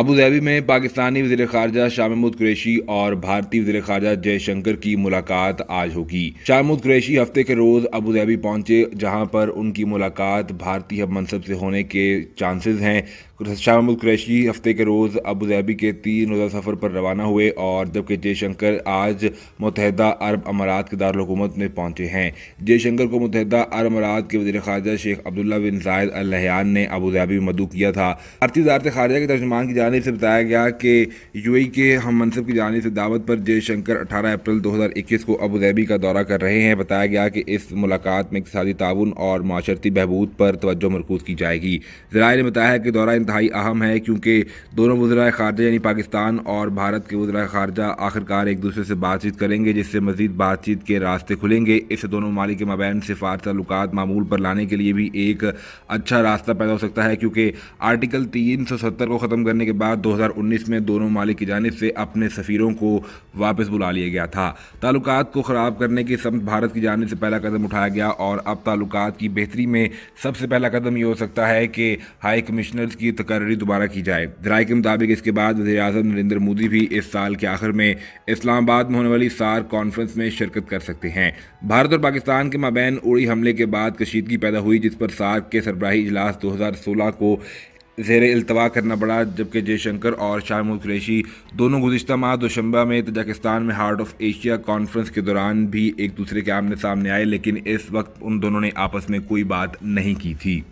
Abu Dhabi में पाकिस्तानी वजी खारजा शाह महमूद कुरैशी और भारतीय वजी खारजा जयशंकर की मुलाकात आज होगी शाह महमूद कुरैशी हफ्ते के रोज अबूधाबी पहुंचे जहां पर उनकी मुलाकात भारतीय मनसब से होने के चांसेस हैं शाह महमूद कुरैशी हफ्ते के रोज़ अबूधाबी के तीन रोज़ा सफ़र पर रवाना हुए और जबकि जयशंकर आज मुतहदा अरब अमारात के दारकूमत में पहुंचे हैं जयशंकर को मुतहदा अरब अमारात के वजी खारजा शेख अब्दुल्ला बिन जायद अलहान ने अबूधाबी में मदू किया था भारतीय वजारत खारजा के तर्जमान की जान जानी से बताया गया कि यूएई के हम मनसब की जानी से दावत पर जयशंकर अठारह अप्रैल 2021 को अबूधाबी का दौरा कर रहे हैं बताया गया कि इस मुलाकात में इकतदी ताउन और माशरती बहबूद पर तोज्जो मरकूज़ की जाएगी जराये ने बताया कि दौरा इंतहाई अहम है क्योंकि दोनों वज्रा खारजा यानी पाकिस्तान और भारत के वज्रा खारजा आखिरकार एक दूसरे से बातचीत करेंगे जिससे मजीद बातचीत के रास्ते खुलेंगे इससे दोनों ममालिक के मबैन सिफार तल्लक मामूल पर लाने के लिए भी एक अच्छा रास्ता पैदा हो सकता है क्योंकि आर्टिकल तीन सौ सत्तर को ख़त्म करने के के बाद 2019 में दोनों मालिक की जानब से अपने सफ़ीरों को वापस बुला लिया गया था ताल्लुक को ख़राब करने के समत भारत की जानब से पहला कदम उठाया गया और अब ताल्लुक की बेहतरी में सबसे पहला कदम ये हो सकता है कि हाई कमिश्नर्स की तकर्री दोबारा की जाए जराए के मुताबिक इसके बाद वजे अजम नरेंद्र मोदी भी इस साल के आखिर में इस्लामाबाद में होने वाली सार कॉन्फ्रेंस में शिरकत कर सकते हैं भारत और पाकिस्तान के माबैन उड़ी हमले के बाद कशीदगी पैदा हुई जिस पर सार्क के सरबराही इजलास 2016 को जेर अल्तवा करना पड़ा जबकि जयशंकर और शाहमुल कुरैशी दोनों गुजशत माह दोशंबा में तजाकिस्तान में हार्ट ऑफ एशिया कॉन्फ्रेंस के दौरान भी एक दूसरे के आमने सामने आए लेकिन इस वक्त उन दोनों ने आपस में कोई बात नहीं की थी